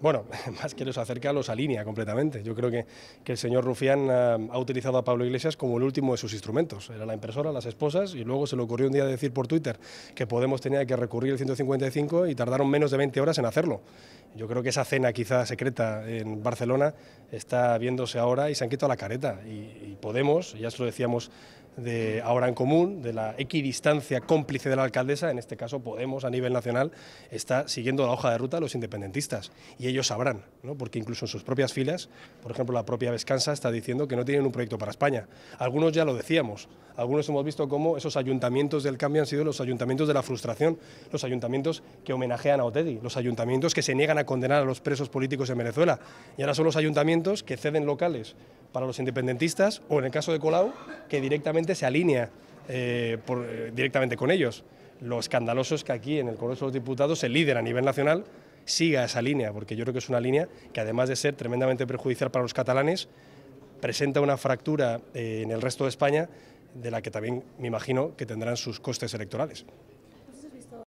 bueno, más que los acerca, los alinea completamente. Yo creo que, el señor Rufián eh, ha, utilizado a Pablo Iglesias como el último de sus instrumentos. Era la impresora, las esposas, y luego se le ocurrió un día decir por Twitter que Podemos tenía que recurrir el 155 y tardaron menos de 20 horas en hacerlo. Yo creo que esa cena quizá secreta en Barcelona está viéndose ahora y se han quitado la careta. Y, Podemos, ya se lo decíamos de Ahora en Común, de la equidistancia cómplice de la alcaldesa, en este caso Podemos a nivel nacional, está siguiendo la hoja de ruta de los independentistas. Y ellos sabrán, ¿no? porque incluso en sus propias filas, por ejemplo, la propia Vescansa está diciendo que no tienen un proyecto para España. Algunos ya lo decíamos, algunos hemos visto cómo esos ayuntamientos del cambio han sido los ayuntamientos de la frustración, los ayuntamientos que homenajean a Otedi, los ayuntamientos que se niegan a condenar a los presos políticos en Venezuela. Y ahora son los ayuntamientos que ceden locales para los independentistas o, en el caso de Colau, que directamente se alinea eh, eh, directamente con ellos. Lo escandaloso es que aquí en el Congreso de los Diputados el líder a nivel nacional siga esa línea, porque yo creo que es una línea que además de ser tremendamente perjudicial para los catalanes, presenta una fractura eh, en el resto de España de la que también me imagino que tendrán sus costes electorales.